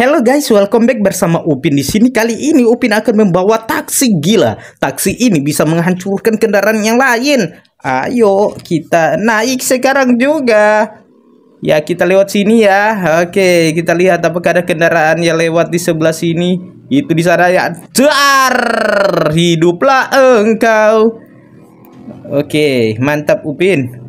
Halo guys, welcome back bersama Upin di sini. Kali ini Upin akan membawa taksi gila. Taksi ini bisa menghancurkan kendaraan yang lain. Ayo kita naik sekarang juga. Ya, kita lewat sini ya. Oke, kita lihat apakah ada kendaraan yang lewat di sebelah sini. Itu di sana ya. Dar! Hiduplah engkau. Oke, mantap Upin.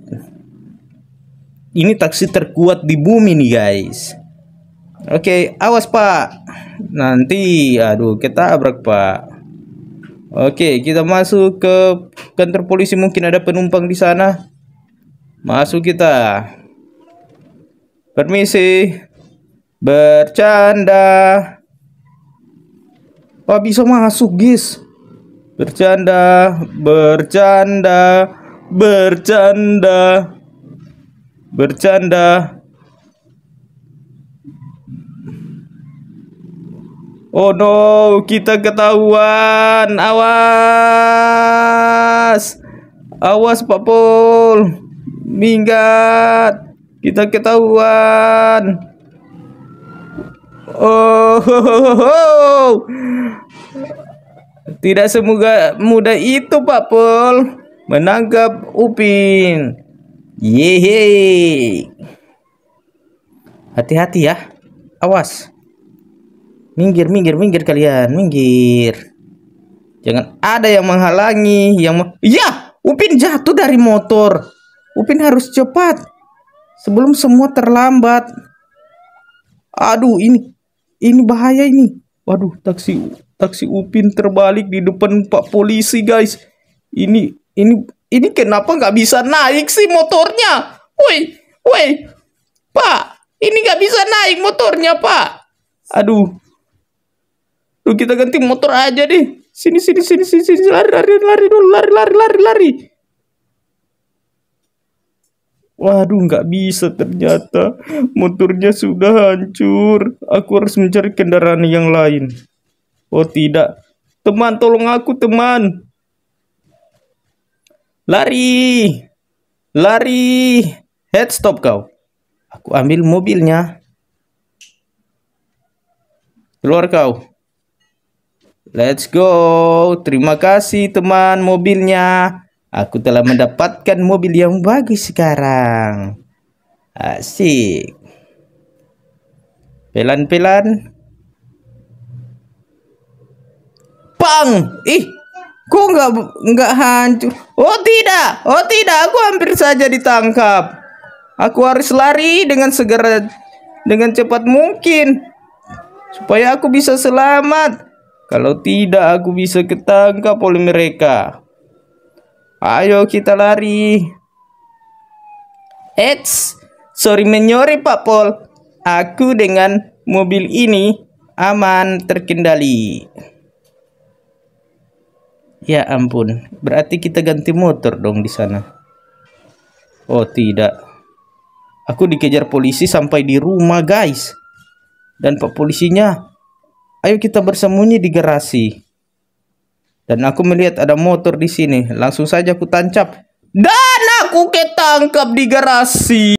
ini taksi terkuat di bumi nih guys oke okay, awas pak nanti aduh kita abrak pak oke okay, kita masuk ke kantor polisi mungkin ada penumpang di sana masuk kita permisi bercanda Oh bisa masuk guys Bercanda Bercanda Bercanda bercanda. Oh no, kita ketahuan. Awas. Awas Pak Pol. Minggat. Kita ketahuan. Oh. Ho, ho, ho. Tidak semoga mudah itu Pak Pol menangkap Upin. Yehe. Hati-hati ya. Awas. Minggir, minggir, minggir kalian, minggir. Jangan ada yang menghalangi, yang me Ya, Upin jatuh dari motor. Upin harus cepat sebelum semua terlambat. Aduh, ini ini bahaya ini. Waduh, taksi taksi Upin terbalik di depan Pak polisi, guys. Ini ini ini kenapa nggak bisa naik sih motornya? Woi, woi, Pak, ini nggak bisa naik motornya, Pak. Aduh, lu kita ganti motor aja deh. Sini, sini, sini, sini, sini, lari, lari, lari, dulu, lari, lari, lari, lari. Waduh, nggak bisa ternyata. Motornya sudah hancur. Aku harus mencari kendaraan yang lain. Oh tidak. Teman, tolong aku, teman. Lari! Lari! Head stop kau. Aku ambil mobilnya. Keluar kau. Let's go. Terima kasih teman mobilnya. Aku telah mendapatkan mobil yang bagus sekarang. Asik. Pelan-pelan. Pang! Ih, Kok nggak nggak hancur? Oh tidak, oh tidak, aku hampir saja ditangkap. Aku harus lari dengan segera dengan cepat mungkin supaya aku bisa selamat. Kalau tidak aku bisa ketangkap oleh mereka. Ayo kita lari. Eits, sorry menyori Pak Pol. Aku dengan mobil ini aman terkendali. Ya ampun, berarti kita ganti motor dong di sana. Oh tidak. Aku dikejar polisi sampai di rumah guys. Dan pak polisinya, ayo kita bersembunyi di garasi. Dan aku melihat ada motor di sini. Langsung saja aku tancap. Dan aku ketangkap di garasi.